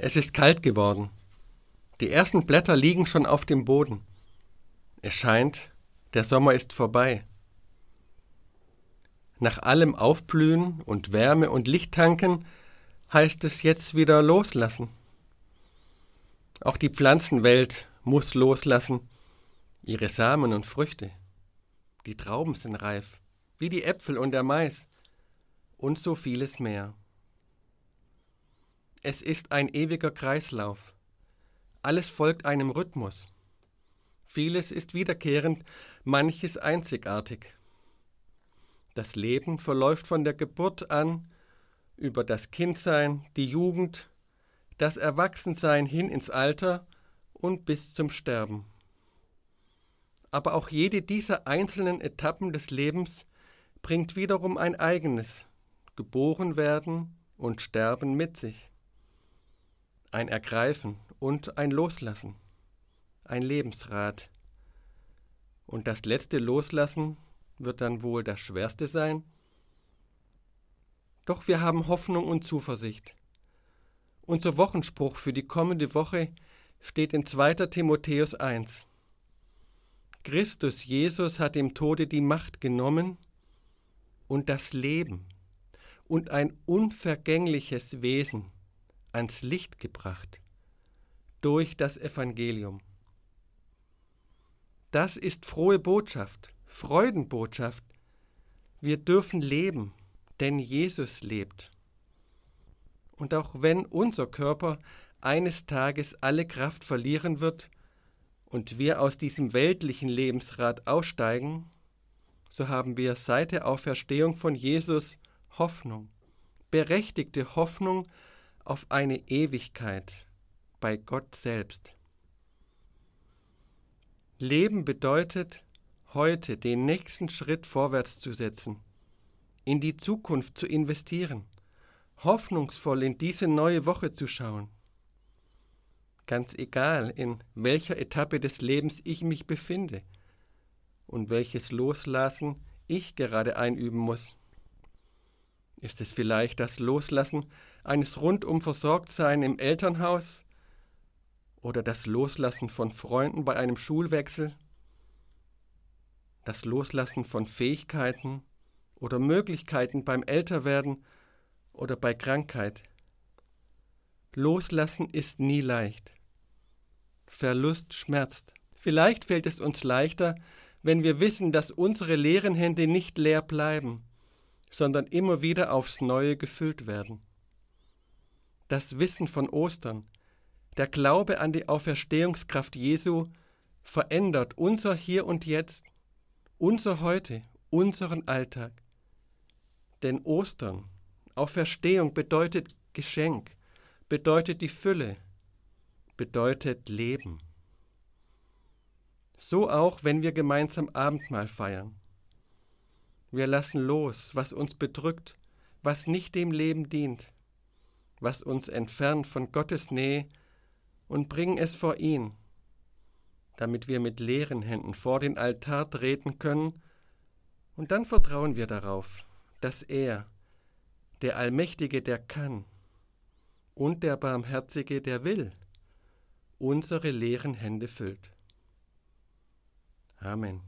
Es ist kalt geworden. Die ersten Blätter liegen schon auf dem Boden. Es scheint, der Sommer ist vorbei. Nach allem Aufblühen und Wärme und Licht tanken heißt es jetzt wieder loslassen. Auch die Pflanzenwelt muss loslassen, ihre Samen und Früchte. Die Trauben sind reif, wie die Äpfel und der Mais und so vieles mehr. Es ist ein ewiger Kreislauf. Alles folgt einem Rhythmus. Vieles ist wiederkehrend, manches einzigartig. Das Leben verläuft von der Geburt an, über das Kindsein, die Jugend, das Erwachsensein hin ins Alter und bis zum Sterben. Aber auch jede dieser einzelnen Etappen des Lebens bringt wiederum ein eigenes Geboren werden und Sterben mit sich ein Ergreifen und ein Loslassen, ein Lebensrat. Und das letzte Loslassen wird dann wohl das schwerste sein. Doch wir haben Hoffnung und Zuversicht. Unser Wochenspruch für die kommende Woche steht in 2. Timotheus 1. Christus Jesus hat dem Tode die Macht genommen und das Leben und ein unvergängliches Wesen ans Licht gebracht durch das Evangelium. Das ist frohe Botschaft, Freudenbotschaft. Wir dürfen leben, denn Jesus lebt. Und auch wenn unser Körper eines Tages alle Kraft verlieren wird und wir aus diesem weltlichen Lebensrad aussteigen, so haben wir seit der Auferstehung von Jesus Hoffnung, berechtigte Hoffnung auf eine Ewigkeit bei Gott selbst. Leben bedeutet, heute den nächsten Schritt vorwärts zu setzen, in die Zukunft zu investieren, hoffnungsvoll in diese neue Woche zu schauen. Ganz egal, in welcher Etappe des Lebens ich mich befinde und welches Loslassen ich gerade einüben muss. Ist es vielleicht das Loslassen eines rundum Versorgtsein im Elternhaus oder das Loslassen von Freunden bei einem Schulwechsel? Das Loslassen von Fähigkeiten oder Möglichkeiten beim Älterwerden oder bei Krankheit? Loslassen ist nie leicht. Verlust schmerzt. Vielleicht fällt es uns leichter, wenn wir wissen, dass unsere leeren Hände nicht leer bleiben sondern immer wieder aufs Neue gefüllt werden. Das Wissen von Ostern, der Glaube an die Auferstehungskraft Jesu verändert unser Hier und Jetzt, unser Heute, unseren Alltag. Denn Ostern, Auferstehung bedeutet Geschenk, bedeutet die Fülle, bedeutet Leben. So auch, wenn wir gemeinsam Abendmahl feiern. Wir lassen los, was uns bedrückt, was nicht dem Leben dient, was uns entfernt von Gottes Nähe und bringen es vor ihn, damit wir mit leeren Händen vor den Altar treten können, und dann vertrauen wir darauf, dass er, der Allmächtige, der kann, und der Barmherzige, der will, unsere leeren Hände füllt. Amen.